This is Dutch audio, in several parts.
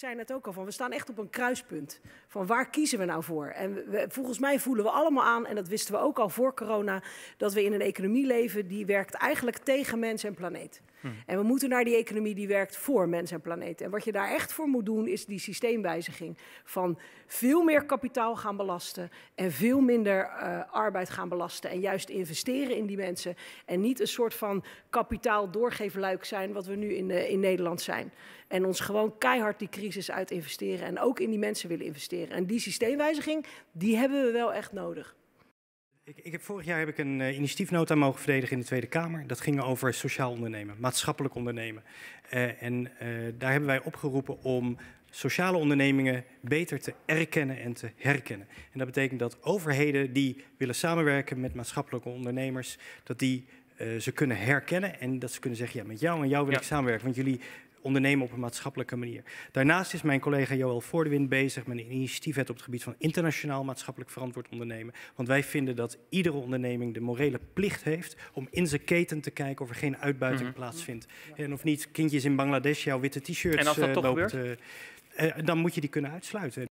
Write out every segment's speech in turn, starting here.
zei net ook al van, we staan echt op een kruispunt. Van waar kiezen we nou voor? En volgens mij voelen we allemaal aan, en dat wisten we ook al voor corona, dat we in een economie leven die werkt eigenlijk tegen mens en planeet. Hm. En we moeten naar die economie die werkt voor mens en planeet. En wat je daar echt voor moet doen, is die systeemwijziging. Van veel meer kapitaal gaan belasten en veel minder eh, arbeid gaan belasten. En juist investeren in die mensen. En niet een soort van kapitaal doorgeefluik zijn, wat we nu in, eh, in Nederland zijn. En ons gewoon keihard die crisis crisis uit investeren en ook in die mensen willen investeren. En die systeemwijziging, die hebben we wel echt nodig. Ik, ik heb, vorig jaar heb ik een eh, initiatiefnota mogen verdedigen in de Tweede Kamer. Dat ging over sociaal ondernemen, maatschappelijk ondernemen. Eh, en eh, daar hebben wij opgeroepen om sociale ondernemingen beter te erkennen en te herkennen. En dat betekent dat overheden die willen samenwerken met maatschappelijke ondernemers, dat die ze kunnen herkennen en dat ze kunnen zeggen, ja, met jou en jou wil ik samenwerken, want jullie ondernemen op een maatschappelijke manier. Daarnaast is mijn collega Joël Voordewind bezig met een initiatief op het gebied van internationaal maatschappelijk verantwoord ondernemen. Want wij vinden dat iedere onderneming de morele plicht heeft om in zijn keten te kijken of er geen uitbuiting mhm. plaatsvindt. En of niet kindjes in Bangladesh jouw witte t-shirts uh, loopt. Uh, dan moet je die kunnen uitsluiten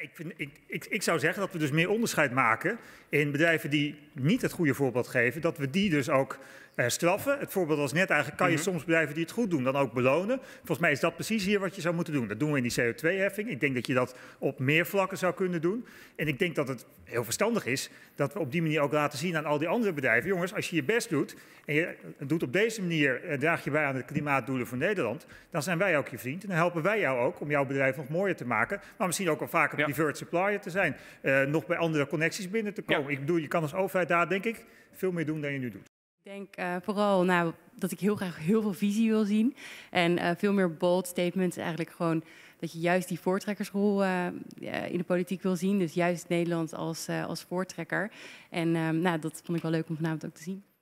ik, vind, ik, ik, ik, zou zeggen dat we dus meer onderscheid maken in bedrijven die niet het goede voorbeeld geven, dat we die dus ook eh, straffen. Het voorbeeld was net eigenlijk, kan je mhm. soms bedrijven die het goed doen dan ook belonen? Volgens mij is dat precies hier wat je zou moeten doen. Dat doen we in die CO2-heffing. Ik denk dat je dat op meer vlakken zou kunnen doen. En ik denk dat het heel verstandig is dat we op die manier ook laten zien aan al die andere bedrijven. Jongens, als je je best doet en je doet op deze manier, eh, draag je bij aan de klimaatdoelen voor Nederland, dan zijn wij ook je vriend. En dan helpen wij jou ook om jouw bedrijf nog mooier te maken, maar misschien ook al vaker ja. divert supplier te zijn. Eh, nog bij andere connecties binnen te komen. Ik bedoel, je kan als overheid daar denk ik veel meer doen dan je nu doet. Ik denk eh, vooral nou, dat ik heel graag heel veel visie wil zien. En eh, veel meer bold statements. Eigenlijk gewoon dat je juist die voortrekkersrol in de politiek wil zien. Dus juist Nederland als, als voortrekker. En ehm, nou, dat vond ik wel leuk om vanavond ook te zien.